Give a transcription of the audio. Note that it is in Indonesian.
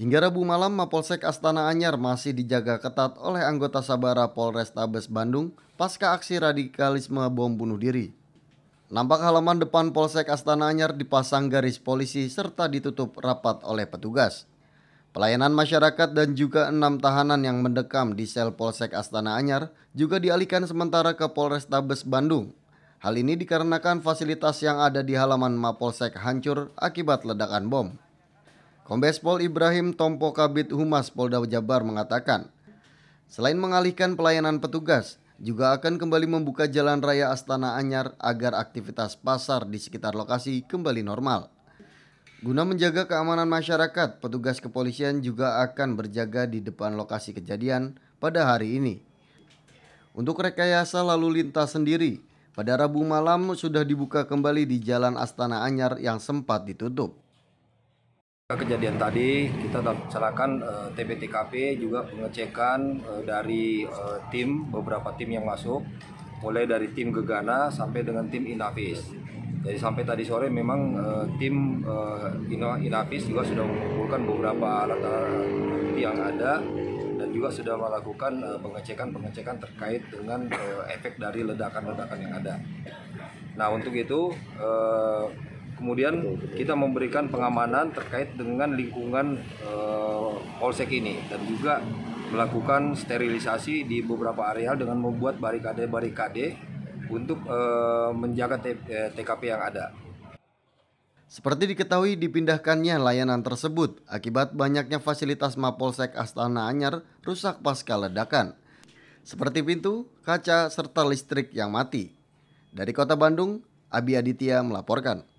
Hingga Rabu malam, Mapolsek Astana Anyar masih dijaga ketat oleh anggota Sabara Polrestabes Bandung pasca aksi radikalisme bom bunuh diri. Nampak halaman depan Polsek Astana Anyar dipasang garis polisi serta ditutup rapat oleh petugas. Pelayanan masyarakat dan juga enam tahanan yang mendekam di sel Polsek Astana Anyar juga dialihkan sementara ke Polrestabes Bandung. Hal ini dikarenakan fasilitas yang ada di halaman Mapolsek hancur akibat ledakan bom. Kombes Pol Ibrahim Tompo Kabit Humas Polda Jabar mengatakan, selain mengalihkan pelayanan petugas, juga akan kembali membuka jalan raya Astana Anyar agar aktivitas pasar di sekitar lokasi kembali normal. Guna menjaga keamanan masyarakat, petugas kepolisian juga akan berjaga di depan lokasi kejadian pada hari ini. Untuk rekayasa lalu lintas sendiri, pada Rabu malam sudah dibuka kembali di Jalan Astana Anyar yang sempat ditutup. Eh, kejadian tadi kita laksanakan uh, eh, TPTKP juga pengecekan uh, dari uh, tim beberapa tim yang masuk mulai dari tim Gegana sampai dengan tim Inavis. Jadi sampai tadi sore memang uh, tim uh, Inavis juga sudah mengumpulkan beberapa alat bukti yang ada dan juga sudah melakukan pengecekan-pengecekan uh, terkait dengan uh, efek dari ledakan-ledakan yang ada. Nah untuk itu uh, kemudian betul, betul. kita memberikan pengamanan terkait dengan lingkungan uh, polsek ini dan juga melakukan sterilisasi di beberapa areal dengan membuat barikade-barikade untuk uh, menjaga TKP eh, yang ada. Seperti diketahui dipindahkannya layanan tersebut akibat banyaknya fasilitas Mapolsek Astana Anyar rusak pasca ledakan. Seperti pintu, kaca, serta listrik yang mati. Dari kota Bandung, Abi Aditya melaporkan.